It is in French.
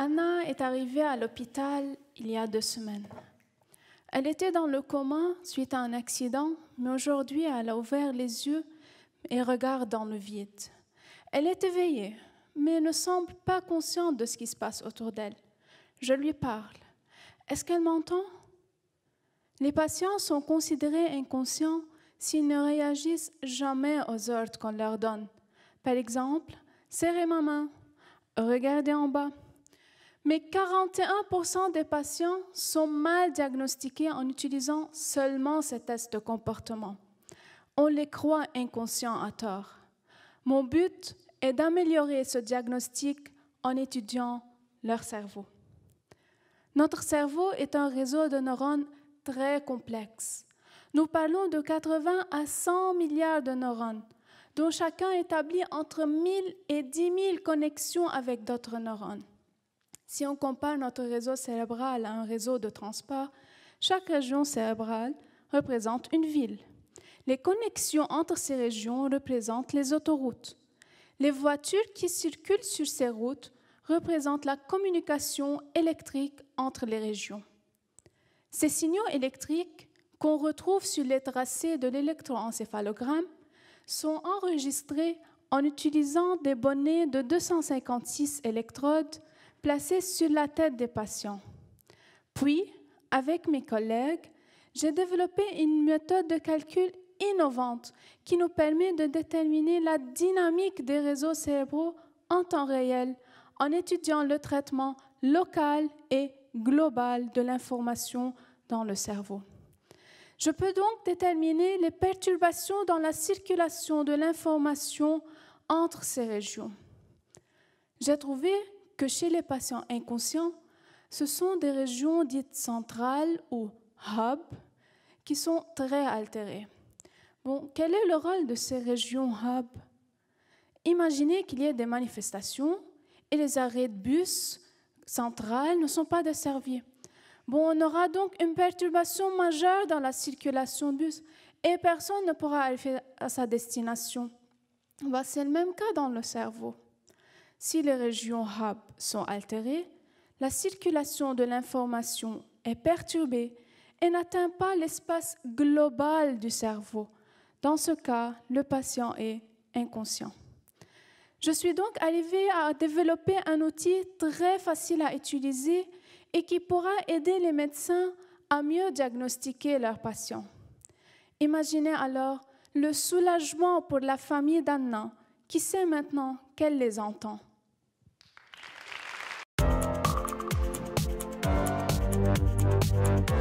Anna est arrivée à l'hôpital il y a deux semaines. Elle était dans le coma suite à un accident, mais aujourd'hui elle a ouvert les yeux et regarde dans le vide. Elle est éveillée, mais ne semble pas consciente de ce qui se passe autour d'elle. Je lui parle. Est-ce qu'elle m'entend Les patients sont considérés inconscients s'ils ne réagissent jamais aux ordres qu'on leur donne. Par exemple, serrez ma main, regardez en bas mais 41% des patients sont mal diagnostiqués en utilisant seulement ces tests de comportement. On les croit inconscients à tort. Mon but est d'améliorer ce diagnostic en étudiant leur cerveau. Notre cerveau est un réseau de neurones très complexe. Nous parlons de 80 à 100 milliards de neurones, dont chacun établit entre 1000 et 10 000 connexions avec d'autres neurones. Si on compare notre réseau cérébral à un réseau de transport, chaque région cérébrale représente une ville. Les connexions entre ces régions représentent les autoroutes. Les voitures qui circulent sur ces routes représentent la communication électrique entre les régions. Ces signaux électriques qu'on retrouve sur les tracés de l'électroencéphalogramme sont enregistrés en utilisant des bonnets de 256 électrodes placée sur la tête des patients. Puis, avec mes collègues, j'ai développé une méthode de calcul innovante qui nous permet de déterminer la dynamique des réseaux cérébraux en temps réel en étudiant le traitement local et global de l'information dans le cerveau. Je peux donc déterminer les perturbations dans la circulation de l'information entre ces régions. J'ai trouvé que chez les patients inconscients, ce sont des régions dites centrales ou hubs qui sont très altérées. Bon, quel est le rôle de ces régions hubs Imaginez qu'il y ait des manifestations et les arrêts de bus centrales ne sont pas desservis. Bon, on aura donc une perturbation majeure dans la circulation de bus et personne ne pourra aller à sa destination. Bah, c'est le même cas dans le cerveau. Si les régions hub sont altérées, la circulation de l'information est perturbée et n'atteint pas l'espace global du cerveau. Dans ce cas, le patient est inconscient. Je suis donc arrivée à développer un outil très facile à utiliser et qui pourra aider les médecins à mieux diagnostiquer leurs patients. Imaginez alors le soulagement pour la famille d'Anna qui sait maintenant qu'elle les entend. you.